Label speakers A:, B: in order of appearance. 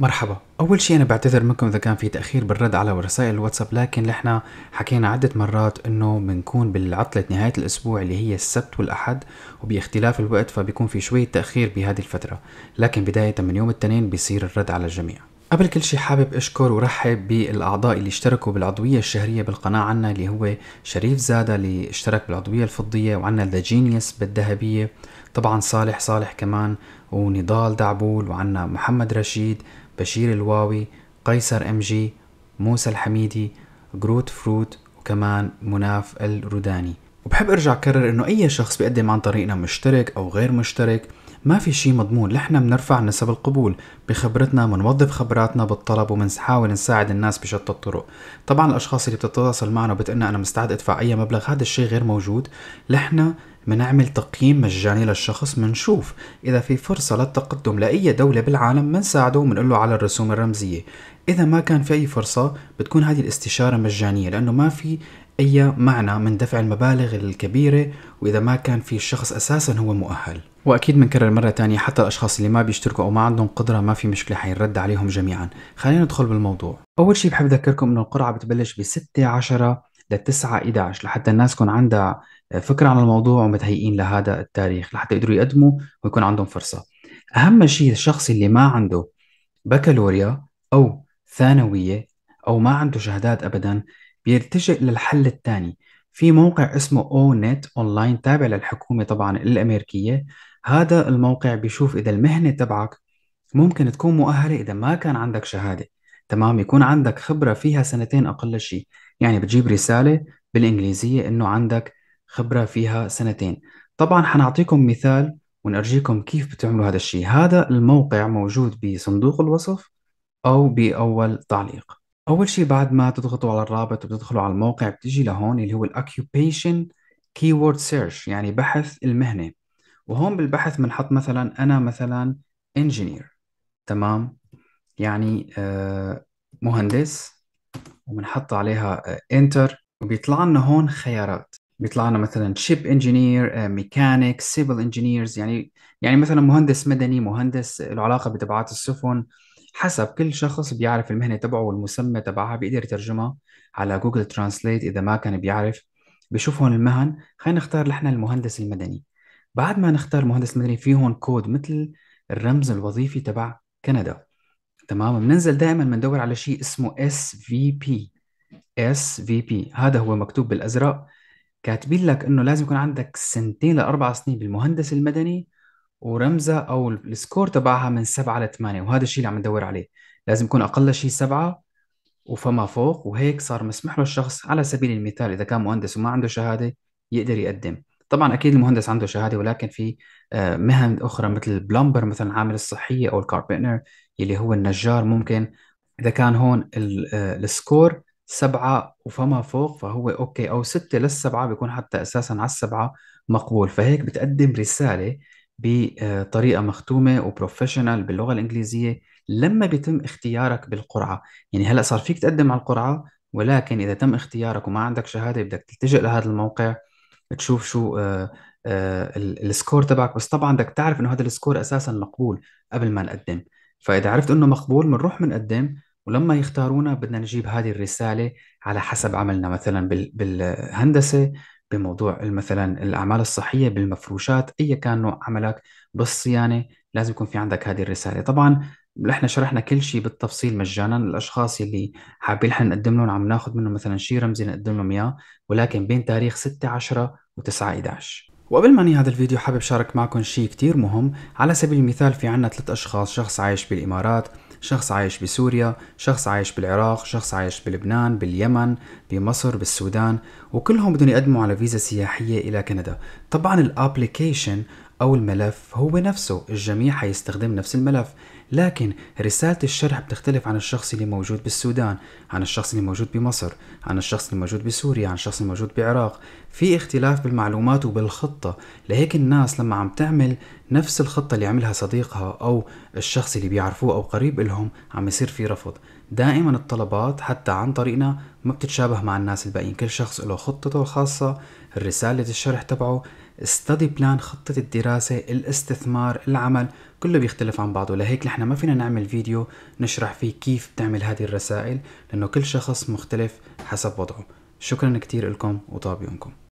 A: مرحبا أول شيء أنا بعتذر منكم إذا كان في تأخير بالرد على رسائل الواتساب لكن نحن حكينا عدة مرات إنه بنكون بالعطلة نهاية الأسبوع اللي هي السبت والأحد وباختلاف الوقت فبيكون في شوية تأخير بهذه الفترة لكن بداية من يوم الاثنين بيصير الرد على الجميع قبل كل شيء حابب اشكر ورحب بالاعضاء اللي اشتركوا بالعضويه الشهريه بالقناه عنا اللي هو شريف زاده اللي اشترك بالعضويه الفضيه وعنا ذا جينيوس بالذهبيه طبعا صالح صالح كمان ونضال دعبول وعنا محمد رشيد بشير الواوي قيصر ام جي موسى الحميدي جروت فروت وكمان مناف الروداني وبحب ارجع اكرر انه اي شخص بيقدم عن طريقنا مشترك او غير مشترك ما في شيء مضمون نحن بنرفع نسب القبول بخبرتنا بنوظف خبراتنا بالطلب وبنحاول نساعد الناس بشتى الطرق طبعا الاشخاص اللي بتتواصل معنا وبتقلنا انا مستعد ادفع اي مبلغ هذا الشيء غير موجود نحن منعمل تقييم مجاني للشخص منشوف إذا في فرصة للتقدم لأي دولة بالعالم منساعده وبنقول له على الرسوم الرمزية إذا ما كان في أي فرصة بتكون هذه الاستشارة مجانية لأنه ما في أي معنى من دفع المبالغ الكبيرة وإذا ما كان في الشخص أساسا هو مؤهل واكيد بنكرر مره تانية حتى الاشخاص اللي ما بيشتركوا او ما عندهم قدره ما في مشكله حينرد عليهم جميعا خلينا ندخل بالموضوع اول شيء بحب اذكركم انه القرعه بتبلش ب 6 10 ل 9 11 لحتى الناس يكون عندها فكره عن الموضوع ومتهيئين لهذا التاريخ لحتى يقدروا يقدموا ويكون عندهم فرصه اهم شيء الشخص اللي ما عنده بكالوريا او ثانويه او ما عنده شهادات ابدا بيلتجئ للحل الثاني في موقع اسمه او نت اونلاين تابع للحكومة طبعا الأمريكية هذا الموقع بيشوف إذا المهنة تبعك ممكن تكون مؤهلة إذا ما كان عندك شهادة تمام يكون عندك خبرة فيها سنتين أقل شيء يعني بتجيب رسالة بالإنجليزية إنه عندك خبرة فيها سنتين طبعا حنعطيكم مثال ونرجيكم كيف بتعملوا هذا الشيء هذا الموقع موجود بصندوق الوصف أو بأول تعليق اول شيء بعد ما تضغطوا على الرابط وبتدخلوا على الموقع بتيجي لهون اللي هو الاكيوبيشن كيورد سيرش يعني بحث المهنه وهون بالبحث بنحط مثلا انا مثلا انجينير تمام يعني آه، مهندس وبنحط عليها انتر آه، وبيطلع لنا هون خيارات بيطلع لنا مثلا شيب انجينير ميكانيك سيفل انجينيرز يعني يعني مثلا مهندس مدني مهندس له علاقه بتبعات السفن حسب كل شخص بيعرف المهنة تبعه والمسمى تبعها بيقدر يترجمها على جوجل ترانسليت إذا ما كان بيعرف بشوف هون المهن خلينا نختار نحن المهندس المدني بعد ما نختار مهندس مدني في هون كود مثل الرمز الوظيفي تبع كندا تمام بننزل دائما بندور على شيء اسمه اس في بي اس في بي هذا هو مكتوب بالازرق كاتبين لك انه لازم يكون عندك سنتين لاربع سنين بالمهندس المدني ورمزها او السكور تبعها من سبعة لثمانية وهذا الشيء اللي عم ندور عليه لازم يكون اقل شيء سبعة وفما فوق وهيك صار مسمح له الشخص على سبيل المثال اذا كان مهندس وما عنده شهاده يقدر يقدم طبعا اكيد المهندس عنده شهاده ولكن في آه، مهن اخرى مثل البلمبر مثلا العامل الصحيه او الكاربينر اللي هو النجار ممكن اذا كان هون آه، السكور سبعة وفما فوق فهو اوكي او ستة للسبعة بيكون حتى اساسا على السبعة مقبول فهيك بتقدم رسالة بطريقة مختومة وبروفيشنال باللغة الإنجليزية لما بيتم اختيارك بالقرعة يعني هلأ صار فيك تقدم على القرعة ولكن إذا تم اختيارك وما عندك شهادة بدك تلتجئ لهذا الموقع تشوف شو آه آه السكور تبعك بس طبعا بدك تعرف انه هذا السكور اساسا مقبول قبل ما نقدم فاذا عرفت انه مقبول بنروح بنقدم ولما يختارونا بدنا نجيب هذه الرساله على حسب عملنا مثلا بالهندسه بموضوع مثلا الاعمال الصحيه بالمفروشات اي كان نوع عملك بالصيانه لازم يكون في عندك هذه الرساله طبعا نحن شرحنا كل شيء بالتفصيل مجانا الاشخاص اللي حابين احنا نقدم لهم عم ناخذ منهم مثلا شيء رمزي نقدم لهم اياه ولكن بين تاريخ 6 10 و9 11 وقبل ما انهي هذا الفيديو حابب شارك معكم شيء كتير مهم على سبيل المثال في عنا ثلاث اشخاص شخص عايش بالامارات شخص عايش بسوريا شخص عايش بالعراق شخص عايش بلبنان باليمن بمصر بالسودان وكلهم بدهم يقدموا على فيزا سياحية إلى كندا طبعا الابليكيشن أو الملف هو نفسه الجميع حيستخدم نفس الملف لكن رسالة الشرح بتختلف عن الشخص اللي موجود بالسودان عن الشخص اللي موجود بمصر عن الشخص اللي موجود بسوريا عن الشخص اللي موجود بالعراق في اختلاف بالمعلومات وبالخطة لهيك الناس لما عم تعمل نفس الخطة اللي عملها صديقها أو الشخص اللي بيعرفوه أو قريب إلهم عم يصير في رفض دائما الطلبات حتى عن طريقنا ما بتتشابه مع الناس الباقيين كل شخص له خطته الخاصة رسالة الشرح تبعه استدي بلان خطة الدراسة الاستثمار العمل كله بيختلف عن بعضه لهيك نحن ما فينا نعمل فيديو نشرح فيه كيف بتعمل هذه الرسائل لأنه كل شخص مختلف حسب وضعه شكرا كتير لكم وطاب يومكم